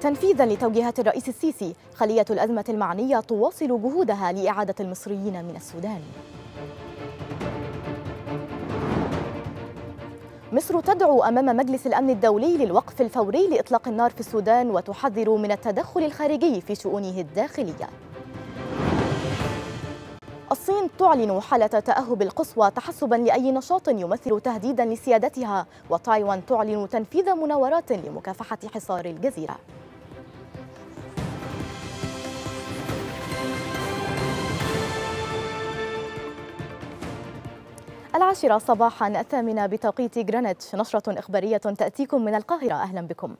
تنفيذا لتوجيهات الرئيس السيسي خلية الأزمة المعنية تواصل جهودها لإعادة المصريين من السودان مصر تدعو أمام مجلس الأمن الدولي للوقف الفوري لإطلاق النار في السودان وتحذر من التدخل الخارجي في شؤونه الداخلية الصين تعلن حالة تأهب القصوى تحسبا لأي نشاط يمثل تهديدا لسيادتها وتايوان تعلن تنفيذ مناورات لمكافحة حصار الجزيرة العاشرة صباحا الثامنة بتوقيت غرينتش نشرة إخبارية تأتيكم من القاهرة أهلا بكم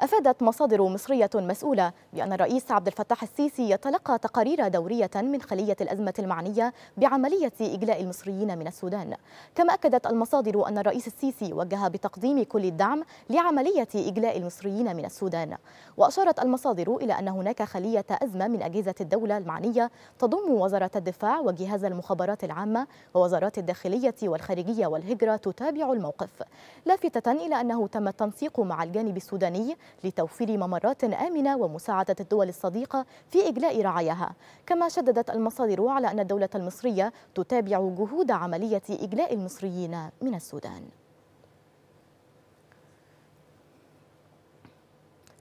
أفادت مصادر مصرية مسؤولة بأن الرئيس عبد الفتاح السيسي يتلقى تقارير دورية من خلية الأزمة المعنية بعملية إجلاء المصريين من السودان كما أكدت المصادر أن الرئيس السيسي وجه بتقديم كل الدعم لعملية إجلاء المصريين من السودان وأشارت المصادر إلى أن هناك خلية أزمة من أجهزة الدولة المعنية تضم وزارة الدفاع وجهاز المخابرات العامة ووزارات الداخلية والخارجية والهجرة تتابع الموقف لافتة إلى أنه تم التنسيق مع الجانب السوداني لتوفير ممرات آمنة ومساعدة الدول الصديقة في إجلاء رعاياها كما شددت المصادر على أن الدولة المصرية تتابع جهود عملية إجلاء المصريين من السودان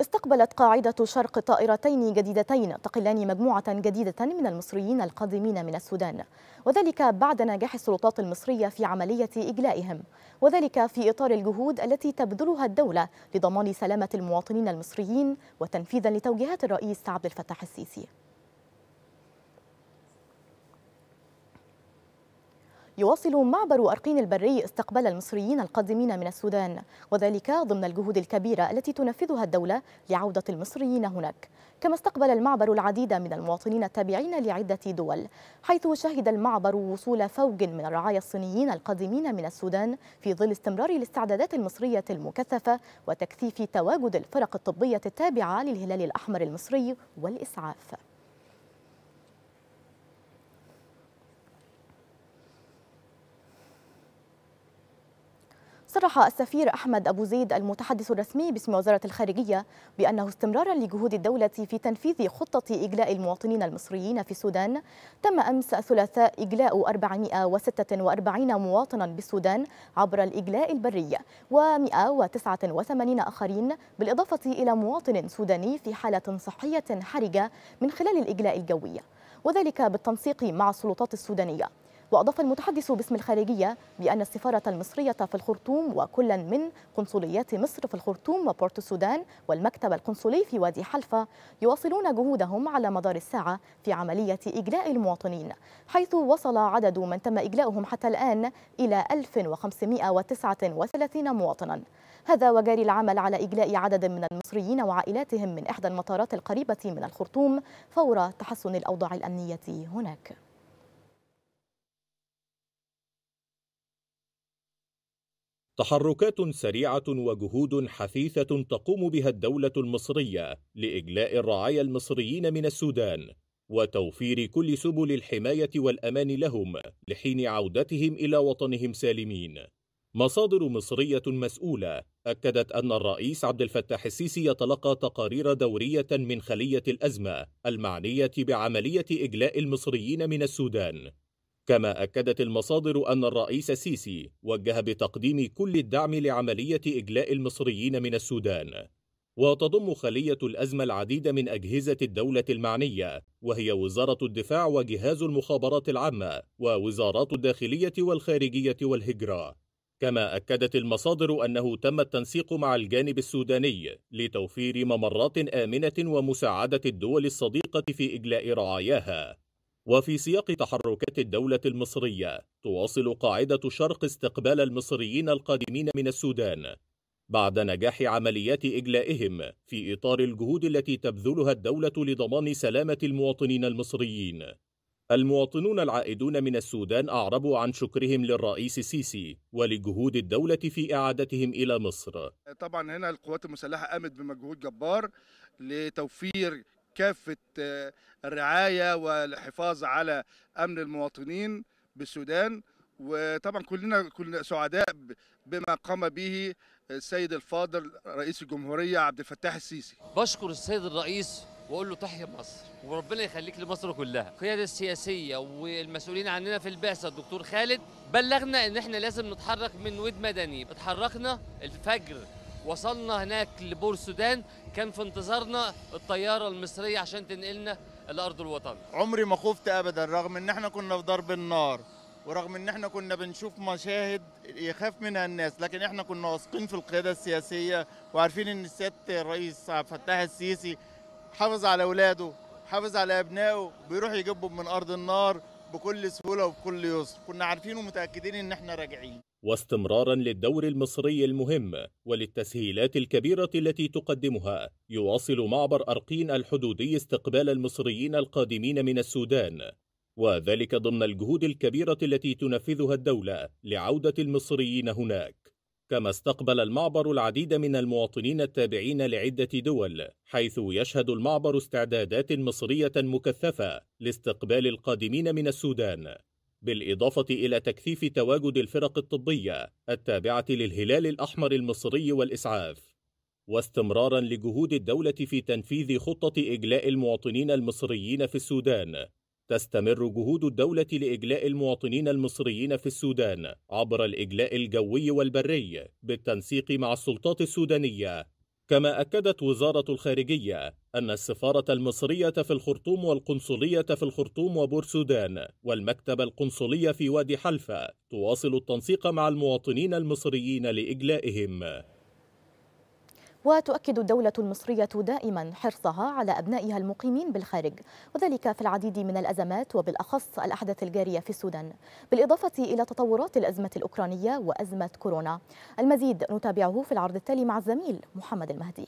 استقبلت قاعدة شرق طائرتين جديدتين تقلان مجموعة جديدة من المصريين القادمين من السودان وذلك بعد نجاح السلطات المصرية في عملية إجلائهم وذلك في إطار الجهود التي تبذلها الدولة لضمان سلامة المواطنين المصريين وتنفيذا لتوجيهات الرئيس عبد الفتاح السيسي يواصل معبر أرقين البري استقبال المصريين القادمين من السودان وذلك ضمن الجهود الكبيرة التي تنفذها الدولة لعودة المصريين هناك كما استقبل المعبر العديد من المواطنين التابعين لعدة دول حيث شهد المعبر وصول فوج من الرعايا الصينيين القادمين من السودان في ظل استمرار الاستعدادات المصرية المكثفة وتكثيف تواجد الفرق الطبية التابعة للهلال الأحمر المصري والإسعاف صرح السفير أحمد أبو زيد المتحدث الرسمي باسم وزارة الخارجية بأنه استمرارا لجهود الدولة في تنفيذ خطة إجلاء المواطنين المصريين في السودان تم أمس الثلاثاء إجلاء 446 مواطنا بالسودان عبر الإجلاء البري و189 آخرين بالإضافة إلى مواطن سوداني في حالة صحية حرجة من خلال الإجلاء الجوي وذلك بالتنسيق مع السلطات السودانية وأضاف المتحدث باسم الخارجية بأن السفارة المصرية في الخرطوم وكلا من قنصليات مصر في الخرطوم وبورت السودان والمكتب القنصلي في وادي حلفة يواصلون جهودهم على مدار الساعة في عملية إجلاء المواطنين حيث وصل عدد من تم إجلاؤهم حتى الآن إلى 1539 مواطنا هذا وجاري العمل على إجلاء عدد من المصريين وعائلاتهم من إحدى المطارات القريبة من الخرطوم فور تحسن الأوضاع الأمنية هناك تحركات سريعة وجهود حثيثة تقوم بها الدولة المصرية لإجلاء الرعايا المصريين من السودان وتوفير كل سبل الحماية والأمان لهم لحين عودتهم إلى وطنهم سالمين مصادر مصرية مسؤولة أكدت أن الرئيس عبد الفتاح السيسي يتلقى تقارير دورية من خلية الأزمة المعنية بعملية إجلاء المصريين من السودان كما أكدت المصادر أن الرئيس السيسي وجه بتقديم كل الدعم لعملية إجلاء المصريين من السودان وتضم خلية الأزمة العديد من أجهزة الدولة المعنية وهي وزارة الدفاع وجهاز المخابرات العامة ووزارات الداخلية والخارجية والهجرة كما أكدت المصادر أنه تم التنسيق مع الجانب السوداني لتوفير ممرات آمنة ومساعدة الدول الصديقة في إجلاء رعاياها وفي سياق تحركات الدولة المصرية تواصل قاعدة شرق استقبال المصريين القادمين من السودان بعد نجاح عمليات إجلائهم في إطار الجهود التي تبذلها الدولة لضمان سلامة المواطنين المصريين المواطنون العائدون من السودان أعربوا عن شكرهم للرئيس السيسي ولجهود الدولة في إعادتهم إلى مصر طبعا هنا القوات المسلحة قامت بمجهود جبار لتوفير كافه آه، الرعايه والحفاظ على امن المواطنين بالسودان وطبعا كلنا كلنا سعداء بما قام به السيد الفاضل رئيس الجمهوريه عبد الفتاح السيسي. بشكر السيد الرئيس واقول له تحيا مصر وربنا يخليك لمصر كلها القياده السياسيه والمسؤولين عننا في البعثه الدكتور خالد بلغنا ان احنا لازم نتحرك من ود مدني اتحركنا الفجر وصلنا هناك لبور السودان كان في انتظارنا الطياره المصريه عشان تنقلنا الأرض الوطن عمري ما خفت ابدا رغم ان احنا كنا في ضرب النار ورغم ان احنا كنا بنشوف مشاهد يخاف منها الناس لكن احنا كنا واثقين في القياده السياسيه وعارفين ان السيد الرئيس عبد الفتاح السيسي حافظ على اولاده حافظ على ابنائه بيروح يجيبهم من ارض النار بكل سهوله وبكل يسر كنا عارفين ومتاكدين ان احنا راجعين واستمرارا للدور المصري المهم وللتسهيلات الكبيرة التي تقدمها يواصل معبر أرقين الحدودي استقبال المصريين القادمين من السودان وذلك ضمن الجهود الكبيرة التي تنفذها الدولة لعودة المصريين هناك كما استقبل المعبر العديد من المواطنين التابعين لعدة دول حيث يشهد المعبر استعدادات مصرية مكثفة لاستقبال القادمين من السودان بالإضافة إلى تكثيف تواجد الفرق الطبية التابعة للهلال الأحمر المصري والإسعاف واستمرارا لجهود الدولة في تنفيذ خطة إجلاء المواطنين المصريين في السودان تستمر جهود الدولة لإجلاء المواطنين المصريين في السودان عبر الإجلاء الجوي والبري بالتنسيق مع السلطات السودانية كما أكدت وزارة الخارجية أن السفارة المصرية في الخرطوم والقنصلية في الخرطوم وبورسودان والمكتب القنصلي في وادي حلفة تواصل التنسيق مع المواطنين المصريين لإجلائهم وتؤكد الدولة المصرية دائما حرصها على أبنائها المقيمين بالخارج وذلك في العديد من الأزمات وبالأخص الأحداث الجارية في السودان بالإضافة إلى تطورات الأزمة الأوكرانية وأزمة كورونا المزيد نتابعه في العرض التالي مع الزميل محمد المهدي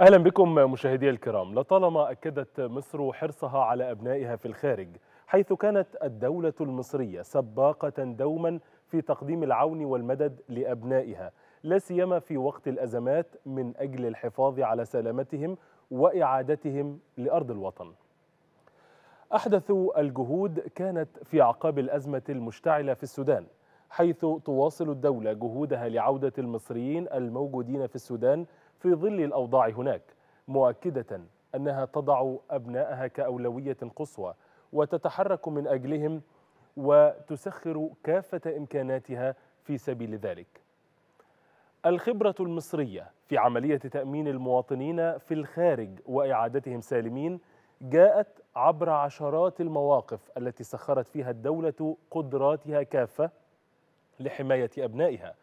أهلا بكم مشاهدي الكرام لطالما أكدت مصر حرصها على أبنائها في الخارج حيث كانت الدولة المصرية سباقة دوما في تقديم العون والمدد لأبنائها لا سيما في وقت الأزمات من أجل الحفاظ على سلامتهم وإعادتهم لأرض الوطن أحدث الجهود كانت في عقاب الأزمة المشتعلة في السودان حيث تواصل الدولة جهودها لعودة المصريين الموجودين في السودان في ظل الأوضاع هناك مؤكدة أنها تضع أبنائها كأولوية قصوى وتتحرك من أجلهم وتسخر كافة إمكاناتها في سبيل ذلك الخبرة المصرية في عملية تأمين المواطنين في الخارج وإعادتهم سالمين جاءت عبر عشرات المواقف التي سخرت فيها الدولة قدراتها كافة لحماية أبنائها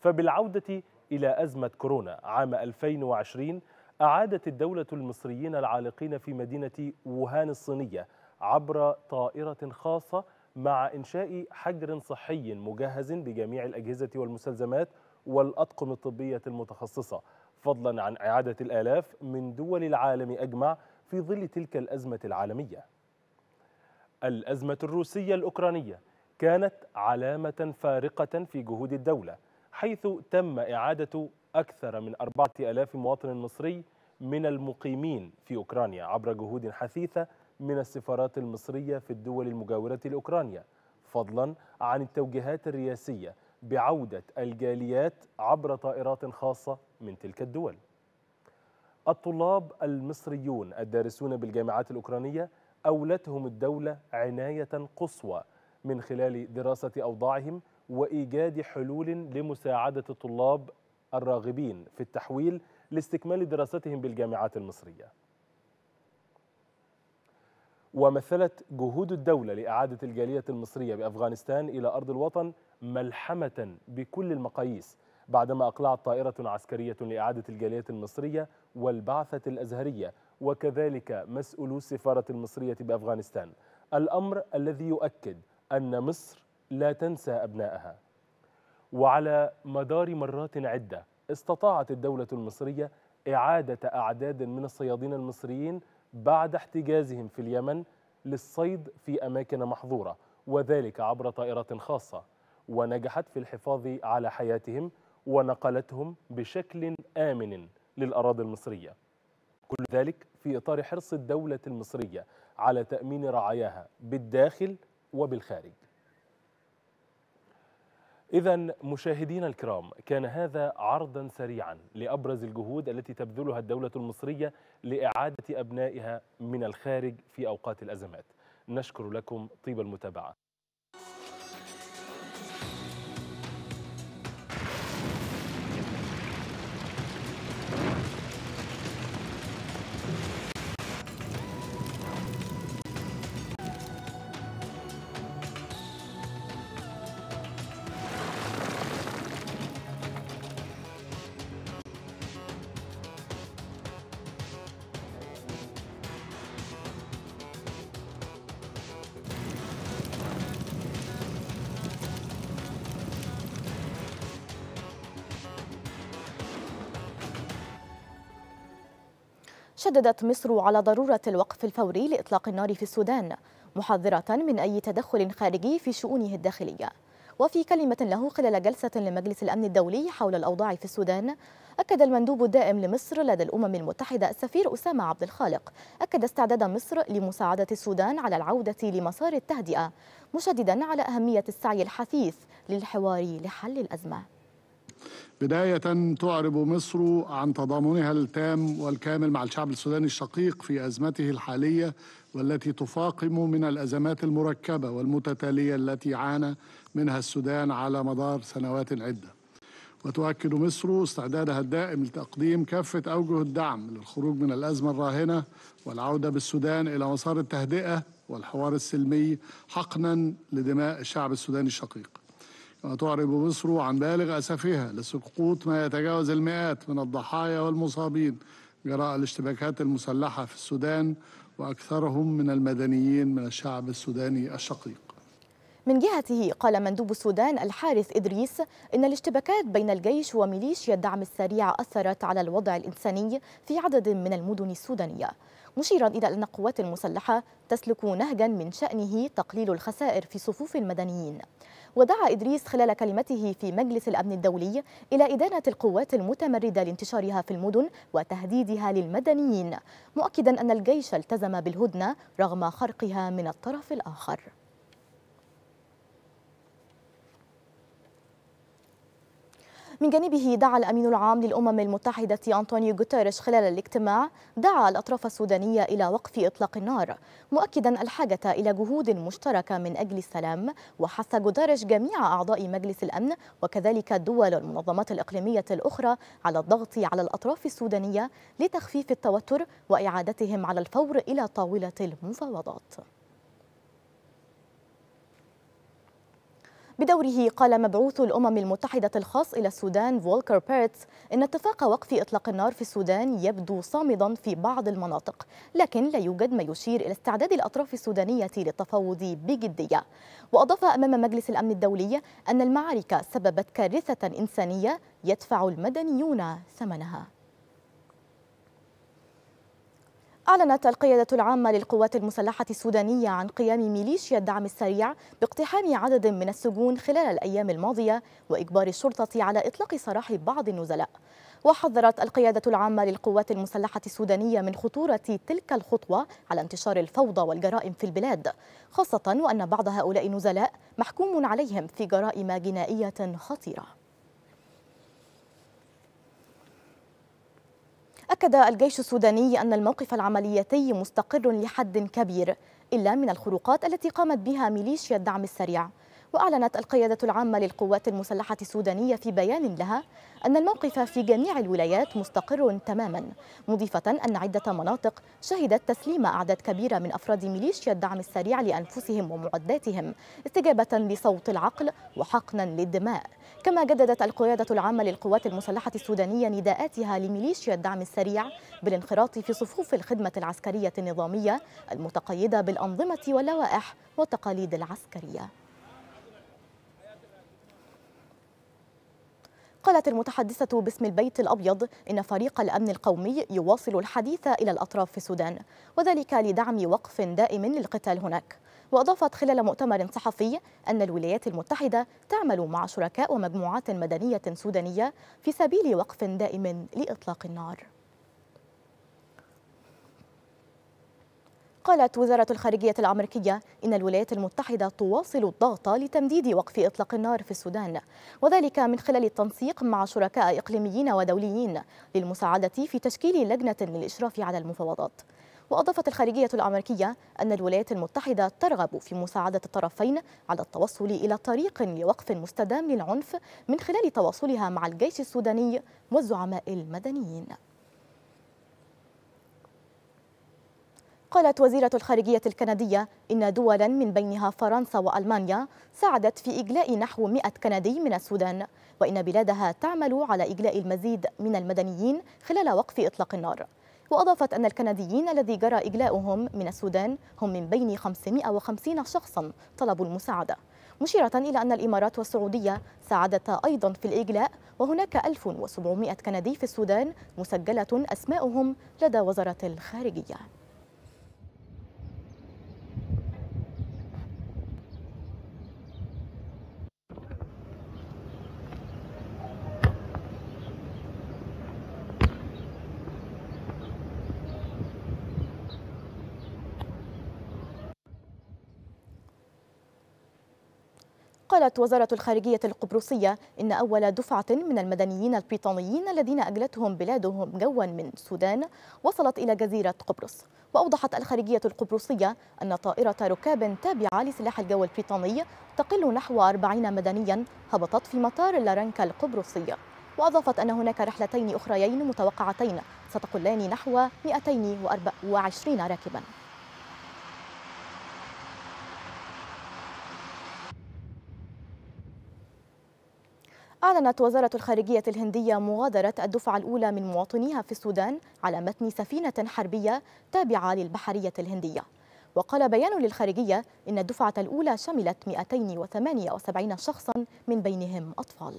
فبالعودة إلى أزمة كورونا عام 2020 أعادت الدولة المصريين العالقين في مدينة ووهان الصينية عبر طائرة خاصة مع إنشاء حجر صحي مجهز بجميع الأجهزة والمستلزمات والأطقم الطبية المتخصصة فضلا عن إعادة الآلاف من دول العالم أجمع في ظل تلك الأزمة العالمية الأزمة الروسية الأوكرانية كانت علامة فارقة في جهود الدولة حيث تم إعادة أكثر من 4000 مواطن مصري من المقيمين في أوكرانيا عبر جهود حثيثة من السفارات المصرية في الدول المجاورة لأوكرانيا فضلا عن التوجيهات الرئاسية بعودة الجاليات عبر طائرات خاصة من تلك الدول الطلاب المصريون الدارسون بالجامعات الأوكرانية أولتهم الدولة عناية قصوى من خلال دراسة أوضاعهم وإيجاد حلول لمساعدة الطلاب الراغبين في التحويل لاستكمال دراستهم بالجامعات المصرية ومثلت جهود الدولة لإعادة الجالية المصرية بأفغانستان إلى أرض الوطن ملحمة بكل المقاييس بعدما أقلعت طائرة عسكرية لإعادة الجالية المصرية والبعثة الأزهرية وكذلك مسؤولو السفارة المصرية بأفغانستان الأمر الذي يؤكد أن مصر لا تنسى أبنائها وعلى مدار مرات عدة استطاعت الدولة المصرية إعادة أعداد من الصيادين المصريين بعد احتجازهم في اليمن للصيد في أماكن محظورة وذلك عبر طائرات خاصة ونجحت في الحفاظ على حياتهم ونقلتهم بشكل آمن للأراضي المصرية كل ذلك في إطار حرص الدولة المصرية على تأمين رعاياها بالداخل وبالخارج إذا مشاهدينا الكرام كان هذا عرضا سريعا لأبرز الجهود التي تبذلها الدولة المصرية لإعادة أبنائها من الخارج في أوقات الأزمات نشكر لكم طيب المتابعة شددت مصر على ضرورة الوقف الفوري لإطلاق النار في السودان محذرة من أي تدخل خارجي في شؤونه الداخلية وفي كلمة له خلال جلسة لمجلس الأمن الدولي حول الأوضاع في السودان أكد المندوب الدائم لمصر لدى الأمم المتحدة السفير أسامة عبد الخالق أكد استعداد مصر لمساعدة السودان على العودة لمسار التهدئة مشددا على أهمية السعي الحثيث للحوار لحل الأزمة بداية تعرب مصر عن تضامنها التام والكامل مع الشعب السوداني الشقيق في أزمته الحالية والتي تفاقم من الأزمات المركبة والمتتالية التي عانى منها السودان على مدار سنوات عدة وتؤكد مصر استعدادها الدائم لتقديم كافة أوجه الدعم للخروج من الأزمة الراهنة والعودة بالسودان إلى مسار التهدئة والحوار السلمي حقنا لدماء الشعب السوداني الشقيق وتعرب مصر عن بالغ أسفها لسقوط ما يتجاوز المئات من الضحايا والمصابين جراء الاشتباكات المسلحة في السودان وأكثرهم من المدنيين من الشعب السوداني الشقيق من جهته قال مندوب السودان الحارث إدريس إن الاشتباكات بين الجيش وميليشيا الدعم السريع أثرت على الوضع الإنساني في عدد من المدن السودانية مشيرا إلى أن القوات المسلحة تسلك نهجا من شأنه تقليل الخسائر في صفوف المدنيين ودعا إدريس خلال كلمته في مجلس الأمن الدولي إلى إدانة القوات المتمردة لانتشارها في المدن وتهديدها للمدنيين مؤكدا أن الجيش التزم بالهدنة رغم خرقها من الطرف الآخر من جانبه دعا الأمين العام للأمم المتحدة أنطونيو غوتيريش خلال الاجتماع دعا الأطراف السودانية إلى وقف إطلاق النار مؤكدا الحاجة إلى جهود مشتركة من أجل السلام وحث غوتيريش جميع أعضاء مجلس الأمن وكذلك الدول والمنظمات الإقليمية الأخرى على الضغط على الأطراف السودانية لتخفيف التوتر وإعادتهم على الفور إلى طاولة المفاوضات بدوره قال مبعوث الأمم المتحدة الخاص إلى السودان فولكر بيرتس إن اتفاق وقف إطلاق النار في السودان يبدو صامدا في بعض المناطق لكن لا يوجد ما يشير إلى استعداد الأطراف السودانية للتفاوض بجدية وأضاف أمام مجلس الأمن الدولي أن المعركة سببت كارثة إنسانية يدفع المدنيون ثمنها أعلنت القيادة العامة للقوات المسلحة السودانية عن قيام ميليشيا الدعم السريع باقتحام عدد من السجون خلال الأيام الماضية وإجبار الشرطة على إطلاق سراح بعض النزلاء وحذرت القيادة العامة للقوات المسلحة السودانية من خطورة تلك الخطوة على انتشار الفوضى والجرائم في البلاد خاصة وأن بعض هؤلاء النزلاء محكوم عليهم في جرائم جنائية خطيرة أكد الجيش السوداني أن الموقف العملياتي مستقر لحد كبير إلا من الخروقات التي قامت بها ميليشيا الدعم السريع وأعلنت القيادة العامة للقوات المسلحة السودانية في بيان لها أن الموقف في جميع الولايات مستقر تماما مضيفة أن عدة مناطق شهدت تسليم أعداد كبيرة من أفراد ميليشيا الدعم السريع لأنفسهم ومعداتهم استجابة لصوت العقل وحقنا للدماء كما جددت القيادة العامة للقوات المسلحة السودانية نداءاتها لميليشيا الدعم السريع بالانخراط في صفوف الخدمة العسكرية النظامية المتقيدة بالأنظمة واللوائح والتقاليد العسكرية قالت المتحدثة باسم البيت الأبيض إن فريق الأمن القومي يواصل الحديث إلى الأطراف في السودان وذلك لدعم وقف دائم للقتال هناك وأضافت خلال مؤتمر صحفي أن الولايات المتحدة تعمل مع شركاء ومجموعات مدنية سودانية في سبيل وقف دائم لإطلاق النار قالت وزارة الخارجية الأمريكية إن الولايات المتحدة تواصل الضغط لتمديد وقف إطلاق النار في السودان وذلك من خلال التنسيق مع شركاء إقليميين ودوليين للمساعدة في تشكيل لجنة للإشراف على المفاوضات وأضافت الخارجية الأمريكية أن الولايات المتحدة ترغب في مساعدة الطرفين على التوصل إلى طريق لوقف مستدام للعنف من خلال تواصلها مع الجيش السوداني والزعماء المدنيين قالت وزيرة الخارجية الكندية إن دولا من بينها فرنسا وألمانيا ساعدت في إجلاء نحو 100 كندي من السودان وإن بلادها تعمل على إجلاء المزيد من المدنيين خلال وقف إطلاق النار وأضافت أن الكنديين الذي جرى إجلاؤهم من السودان هم من بين 550 شخصا طلبوا المساعدة مشيرة إلى أن الإمارات والسعودية ساعدتا أيضا في الإجلاء وهناك 1700 كندي في السودان مسجلة أسماؤهم لدى وزارة الخارجية قالت وزارة الخارجية القبرصية إن أول دفعة من المدنيين البريطانيين الذين أجلتهم بلادهم جوا من السودان وصلت إلى جزيرة قبرص وأوضحت الخارجية القبرصية أن طائرة ركاب تابعة لسلاح الجو البريطاني تقل نحو 40 مدنيا هبطت في مطار لارنكا القبرصية وأضافت أن هناك رحلتين أخريين متوقعتين ستقلان نحو 220 راكباً أعلنت وزارة الخارجية الهندية مغادرة الدفعة الأولى من مواطنيها في السودان على متن سفينة حربية تابعة للبحرية الهندية وقال بيان للخارجية إن الدفعة الأولى شملت 278 شخصا من بينهم أطفال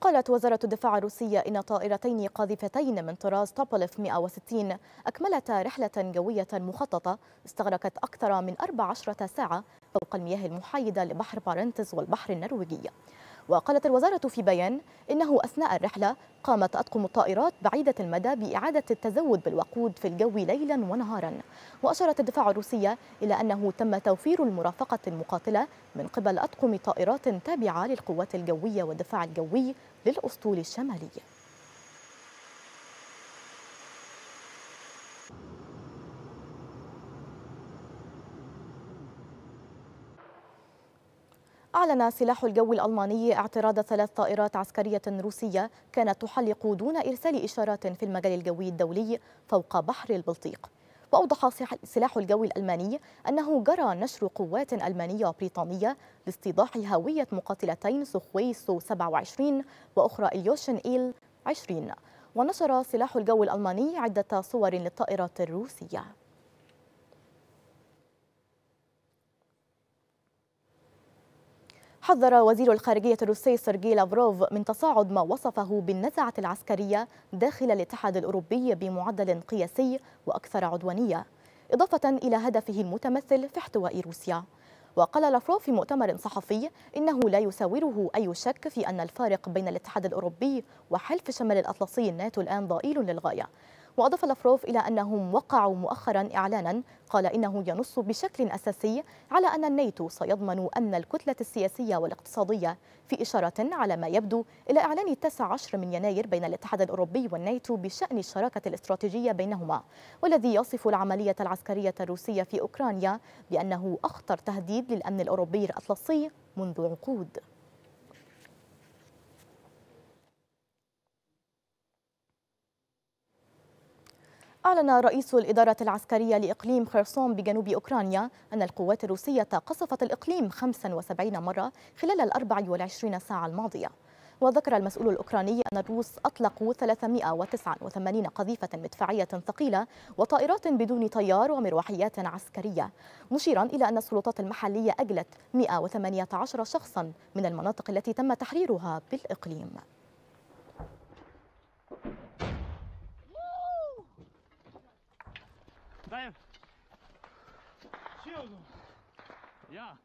قالت وزارة الدفاع الروسية إن طائرتين قاذفتين من طراز توبولف 160 أكملتا رحلة جوية مخططة استغرقت أكثر من 14 ساعة فوق المياه المحايدة لبحر بارنتز والبحر النرويجي وقالت الوزارة في بيان إنه أثناء الرحلة قامت أطقم الطائرات بعيدة المدى بإعادة التزود بالوقود في الجو ليلا ونهارا وأشارت الدفاع الروسية إلى أنه تم توفير المرافقة المقاتلة من قبل أطقم طائرات تابعة للقوات الجوية والدفاع الجوي للأسطول الشمالي أعلن سلاح الجو الألماني اعتراض ثلاث طائرات عسكرية روسية كانت تحلق دون إرسال إشارات في المجال الجوي الدولي فوق بحر البلطيق وأوضح سلاح الجو الألماني أنه جرى نشر قوات ألمانية بريطانية لاستيضاح هوية مقاتلتين سخوي سو 27 وأخرى إليوشن إيل 20 ونشر سلاح الجو الألماني عدة صور للطائرات الروسية حذر وزير الخارجية الروسي سيرجي لافروف من تصاعد ما وصفه بالنزعة العسكرية داخل الاتحاد الأوروبي بمعدل قياسي وأكثر عدوانية إضافة إلى هدفه المتمثل في احتواء روسيا وقال لافروف في مؤتمر صحفي إنه لا يساوره أي شك في أن الفارق بين الاتحاد الأوروبي وحلف شمال الأطلسي الناتو الآن ضئيل للغاية وأضاف لافروف إلى أنهم وقعوا مؤخرا إعلانا قال إنه ينص بشكل أساسي على أن النيتو سيضمن أمن الكتلة السياسية والاقتصادية في إشارة على ما يبدو إلى إعلان 19 من يناير بين الاتحاد الأوروبي والنيتو بشأن الشراكة الاستراتيجية بينهما والذي يصف العملية العسكرية الروسية في أوكرانيا بأنه أخطر تهديد للأمن الأوروبي الأطلسي منذ عقود أعلن رئيس الإدارة العسكرية لإقليم خرسون بجنوب أوكرانيا أن القوات الروسية قصفت الإقليم 75 مرة خلال ال 24 ساعة الماضية وذكر المسؤول الأوكراني أن الروس أطلقوا 389 قذيفة مدفعية ثقيلة وطائرات بدون طيار ومروحيات عسكرية مشيرا إلى أن السلطات المحلية أجلت 118 شخصا من المناطق التي تم تحريرها بالإقليم Dajem. Серьезно? Я.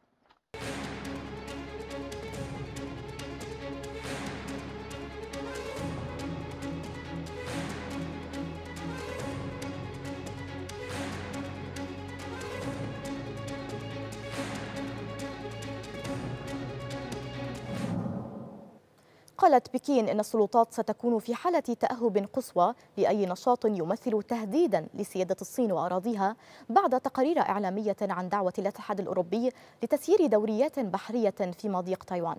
قالت بكين إن السلطات ستكون في حالة تأهب قصوى لأي نشاط يمثل تهديدا لسيادة الصين وأراضيها بعد تقارير إعلامية عن دعوة الاتحاد الأوروبي لتسيير دوريات بحرية في مضيق تايوان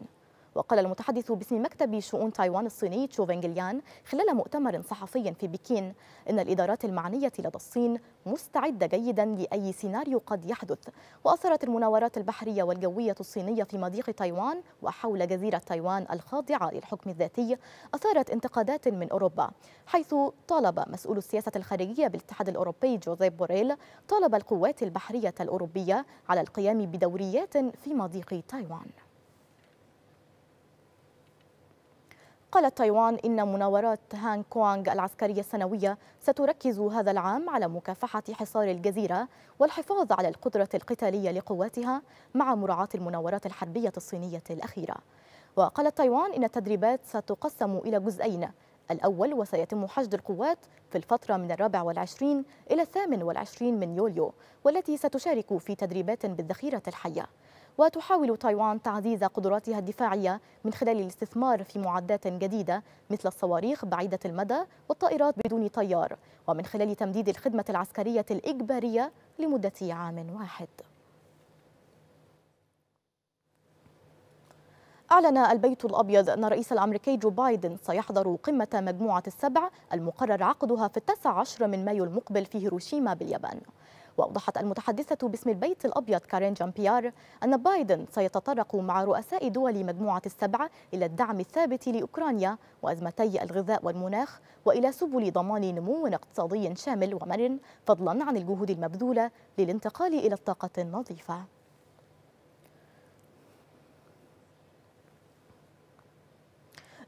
وقال المتحدث باسم مكتب شؤون تايوان الصيني تشوفينغ ليان خلال مؤتمر صحفي في بكين إن الإدارات المعنية لدى الصين مستعدة جيدا لأي سيناريو قد يحدث وأثرت المناورات البحرية والجوية الصينية في مضيق تايوان وحول جزيرة تايوان الخاضعة للحكم الذاتي أثارت انتقادات من أوروبا حيث طالب مسؤول السياسة الخارجية بالاتحاد الأوروبي جوزيف بوريل طالب القوات البحرية الأوروبية على القيام بدوريات في مضيق تايوان قالت تايوان إن مناورات هانغ كوانغ العسكرية السنوية ستركز هذا العام على مكافحة حصار الجزيرة والحفاظ على القدرة القتالية لقواتها مع مراعاة المناورات الحربية الصينية الأخيرة وقالت تايوان إن التدريبات ستقسم إلى جزئين الأول وسيتم حشد القوات في الفترة من الرابع والعشرين إلى الثامن والعشرين من يوليو والتي ستشارك في تدريبات بالذخيرة الحية وتحاول تايوان تعزيز قدراتها الدفاعية من خلال الاستثمار في معدات جديدة مثل الصواريخ بعيدة المدى والطائرات بدون طيار ومن خلال تمديد الخدمة العسكرية الإجبارية لمدة عام واحد أعلن البيت الأبيض أن الرئيس الأمريكي جو بايدن سيحضر قمة مجموعة السبع المقرر عقدها في التاسع عشر من مايو المقبل في هيروشيما باليابان وأوضحت المتحدثة باسم البيت الأبيض كارين جامبيار أن بايدن سيتطرق مع رؤساء دول مجموعة السبعة إلى الدعم الثابت لأوكرانيا وأزمتي الغذاء والمناخ وإلى سبل ضمان نمو اقتصادي شامل ومرن فضلا عن الجهود المبذولة للانتقال إلى الطاقة النظيفة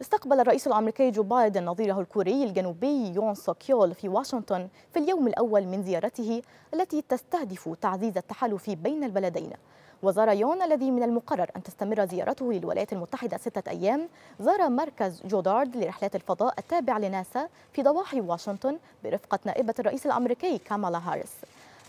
استقبل الرئيس الأمريكي جو بايدن نظيره الكوري الجنوبي يون سوكيول في واشنطن في اليوم الأول من زيارته التي تستهدف تعزيز التحالف بين البلدين وزار يون الذي من المقرر أن تستمر زيارته للولايات المتحدة ستة أيام زار مركز جودارد لرحلات الفضاء التابع لناسا في ضواحي واشنطن برفقة نائبة الرئيس الأمريكي كامالا هاريس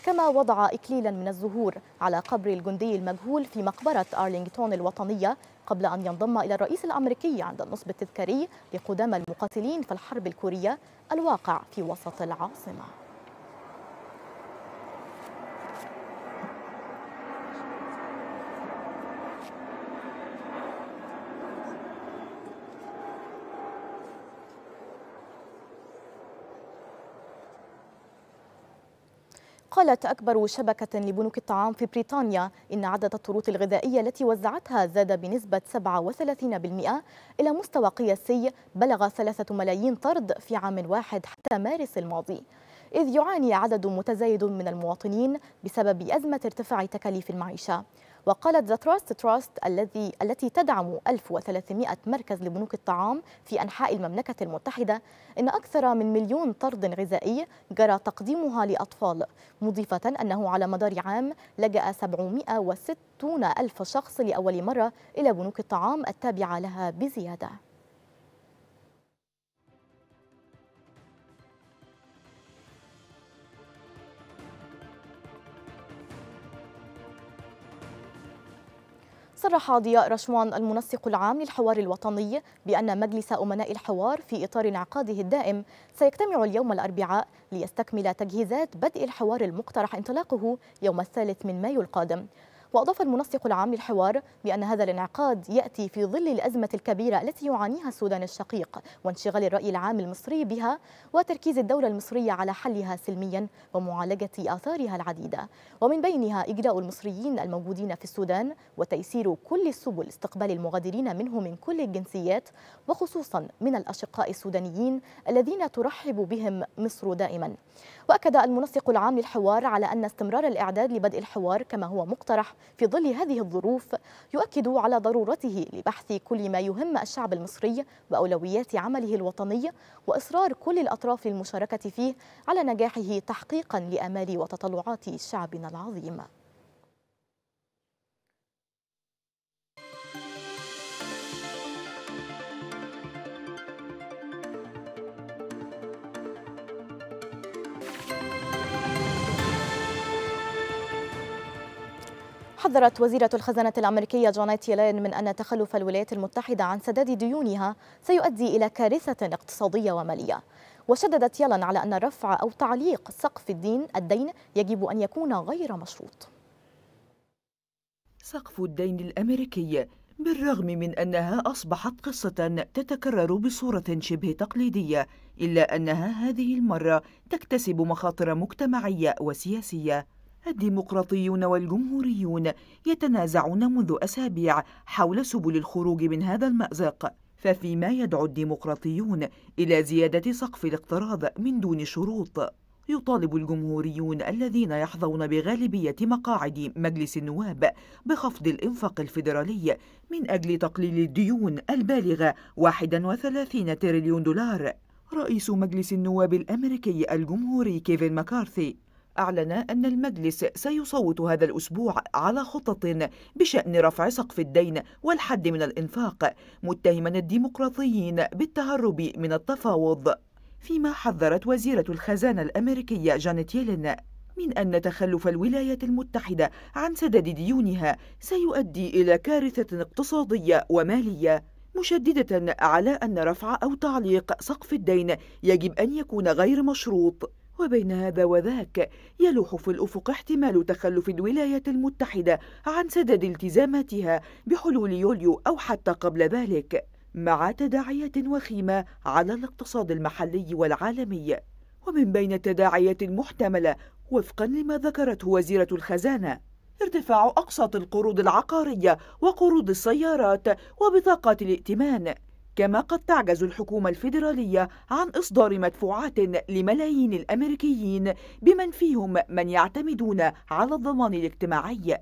كما وضع إكليلا من الزهور على قبر الجندي المجهول في مقبرة أرلينغتون الوطنية قبل أن ينضم إلى الرئيس الأمريكي عند النصب التذكاري لقدام المقاتلين في الحرب الكورية الواقع في وسط العاصمة قالت أكبر شبكة لبنوك الطعام في بريطانيا إن عدد الطرود الغذائية التي وزعتها زاد بنسبة 37% إلى مستوى قياسي بلغ 3 ملايين طرد في عام واحد حتى مارس الماضي إذ يعاني عدد متزايد من المواطنين بسبب أزمة ارتفاع تكاليف المعيشة وقالت ذا تراست تراست الذي التي تدعم 1300 مركز لبنوك الطعام في أنحاء المملكة المتحدة إن أكثر من مليون طرد غذائي جرى تقديمها لأطفال مضيفة أنه على مدار عام لجأ 760 ألف شخص لأول مرة إلى بنوك الطعام التابعة لها بزيادة صرح ضياء رشوان المنسق العام للحوار الوطني بأن مجلس أمناء الحوار في إطار انعقاده الدائم سيجتمع اليوم الأربعاء ليستكمل تجهيزات بدء الحوار المقترح انطلاقه يوم الثالث من مايو القادم وأضاف المنسق العام للحوار بأن هذا الانعقاد يأتي في ظل الأزمة الكبيرة التي يعانيها السودان الشقيق وانشغال الرأي العام المصري بها وتركيز الدولة المصرية على حلها سلميا ومعالجة آثارها العديدة ومن بينها إجراء المصريين الموجودين في السودان وتيسير كل السبل استقبال المغادرين منه من كل الجنسيات وخصوصا من الأشقاء السودانيين الذين ترحب بهم مصر دائما وأكد المنسق العام للحوار على أن استمرار الإعداد لبدء الحوار كما هو مقترح في ظل هذه الظروف يؤكد على ضرورته لبحث كل ما يهم الشعب المصري وأولويات عمله الوطني وإصرار كل الأطراف للمشاركة فيه على نجاحه تحقيقا لآمال وتطلعات شعبنا العظيم حذرت وزيرة الخزانة الأمريكية جانيت يلين من أن تخلف الولايات المتحدة عن سداد ديونها سيؤدي إلى كارثة اقتصادية ومالية وشددت يلين على أن رفع أو تعليق سقف الدين الدين يجب أن يكون غير مشروط سقف الدين الأمريكي بالرغم من أنها أصبحت قصة تتكرر بصورة شبه تقليدية إلا أنها هذه المرة تكتسب مخاطر مجتمعية وسياسية الديمقراطيون والجمهوريون يتنازعون منذ أسابيع حول سبل الخروج من هذا المأزق ففيما يدعو الديمقراطيون إلى زيادة سقف الاقتراض من دون شروط يطالب الجمهوريون الذين يحظون بغالبية مقاعد مجلس النواب بخفض الإنفاق الفيدرالي من أجل تقليل الديون البالغة 31 تريليون دولار رئيس مجلس النواب الأمريكي الجمهوري كيفن مكارثي أعلن أن المجلس سيصوت هذا الأسبوع على خطط بشأن رفع سقف الدين والحد من الإنفاق متهما الديمقراطيين بالتهرب من التفاوض فيما حذرت وزيرة الخزانة الأمريكية جانيت يلين من أن تخلف الولايات المتحدة عن سداد ديونها سيؤدي إلى كارثة اقتصادية ومالية مشددة على أن رفع أو تعليق سقف الدين يجب أن يكون غير مشروط وبين هذا وذاك يلوح في الأفق احتمال تخلف الولايات المتحدة عن سداد التزاماتها بحلول يوليو أو حتى قبل ذلك مع تداعيات وخيمة على الاقتصاد المحلي والعالمي ومن بين التداعيات المحتملة وفقا لما ذكرته وزيرة الخزانة ارتفاع أقساط القروض العقارية وقروض السيارات وبطاقات الائتمان كما قد تعجز الحكومة الفيدرالية عن إصدار مدفوعات لملايين الأمريكيين بمن فيهم من يعتمدون على الضمان الاجتماعي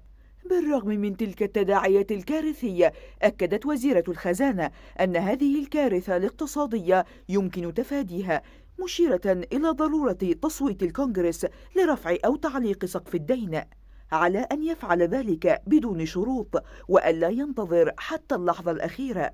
بالرغم من تلك التداعيات الكارثية أكدت وزيرة الخزانة أن هذه الكارثة الاقتصادية يمكن تفاديها مشيرة إلى ضرورة تصويت الكونغرس لرفع أو تعليق سقف الدين على أن يفعل ذلك بدون شروط وألا ينتظر حتى اللحظة الأخيرة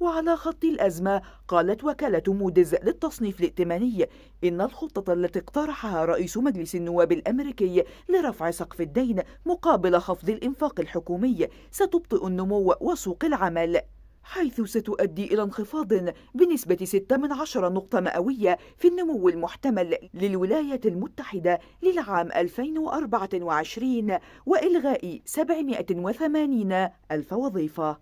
وعلى خط الأزمة قالت وكالة مودز للتصنيف الائتماني إن الخطة التي اقترحها رئيس مجلس النواب الأمريكي لرفع سقف الدين مقابل خفض الإنفاق الحكومي ستبطئ النمو وسوق العمل حيث ستؤدي إلى انخفاض بنسبة 6 من 10 نقطة مئوية في النمو المحتمل للولايات المتحدة للعام 2024 وإلغاء 780 ألف وظيفة.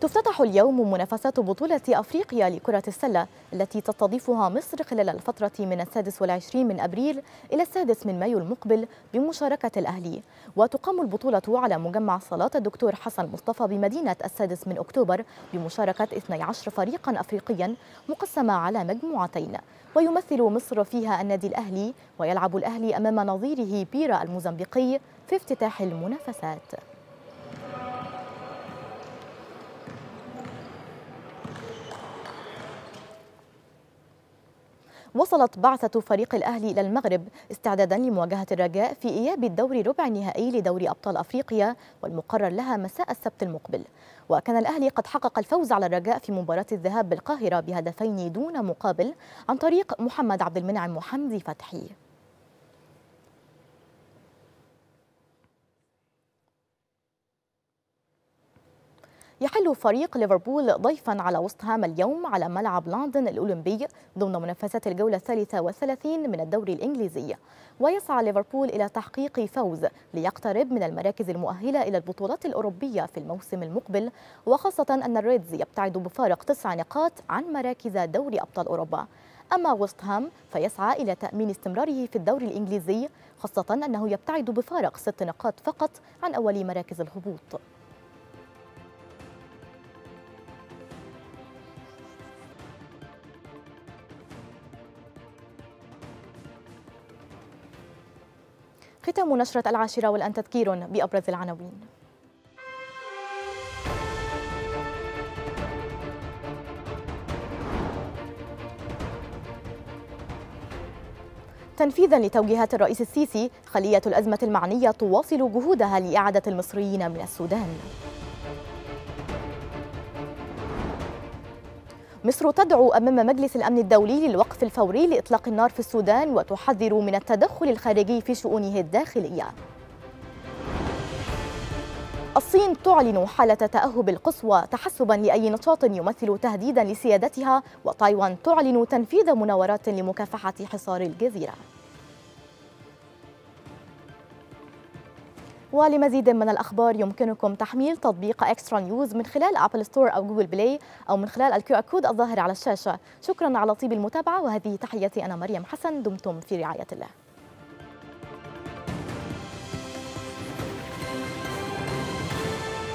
تفتتح اليوم منافسات بطولة أفريقيا لكرة السلة التي تستضيفها مصر خلال الفترة من السادس والعشرين من أبريل إلى السادس من مايو المقبل بمشاركة الأهلي وتقام البطولة على مجمع صلاة الدكتور حسن مصطفى بمدينة السادس من أكتوبر بمشاركة 12 فريقا أفريقيا مقسمة على مجموعتين ويمثل مصر فيها النادي الأهلي ويلعب الأهلي أمام نظيره بيرا الموزمبيقي في افتتاح المنافسات وصلت بعثة فريق الأهلي إلى المغرب استعدادا لمواجهة الرجاء في إياب الدور ربع النهائي لدوري أبطال أفريقيا والمقرر لها مساء السبت المقبل وكان الأهلي قد حقق الفوز على الرجاء في مباراة الذهاب بالقاهرة بهدفين دون مقابل عن طريق محمد عبد المنعم وحمدي فتحي يحل فريق ليفربول ضيفا على وستهام اليوم على ملعب لندن الأولمبي ضمن منافسات الجولة الثالثة والثلاثين من الدوري الإنجليزي ويسعى ليفربول إلى تحقيق فوز ليقترب من المراكز المؤهلة إلى البطولات الأوروبية في الموسم المقبل وخاصة أن الريدز يبتعد بفارق تسع نقاط عن مراكز دوري أبطال أوروبا أما وستهام فيسعى إلى تأمين استمراره في الدوري الإنجليزي خاصة أنه يبتعد بفارق ست نقاط فقط عن أول مراكز الهبوط ختام نشرة العاشرة والآن تذكير بأبرز العناوين تنفيذا لتوجيهات الرئيس السيسي خلية الأزمة المعنية تواصل جهودها لإعادة المصريين من السودان مصر تدعو أمام مجلس الأمن الدولي للوقف الفوري لإطلاق النار في السودان وتحذر من التدخل الخارجي في شؤونه الداخلية الصين تعلن حالة تأهب القصوى تحسبا لأي نشاط يمثل تهديدا لسيادتها وتايوان تعلن تنفيذ مناورات لمكافحة حصار الجزيرة ولمزيد من الأخبار يمكنكم تحميل تطبيق إكسترا نيوز من خلال أبل ستور أو جوجل بلاي أو من خلال الكيو آر كود الظاهر على الشاشة شكرا على طيب المتابعة وهذه تحياتي أنا مريم حسن دمتم في رعاية الله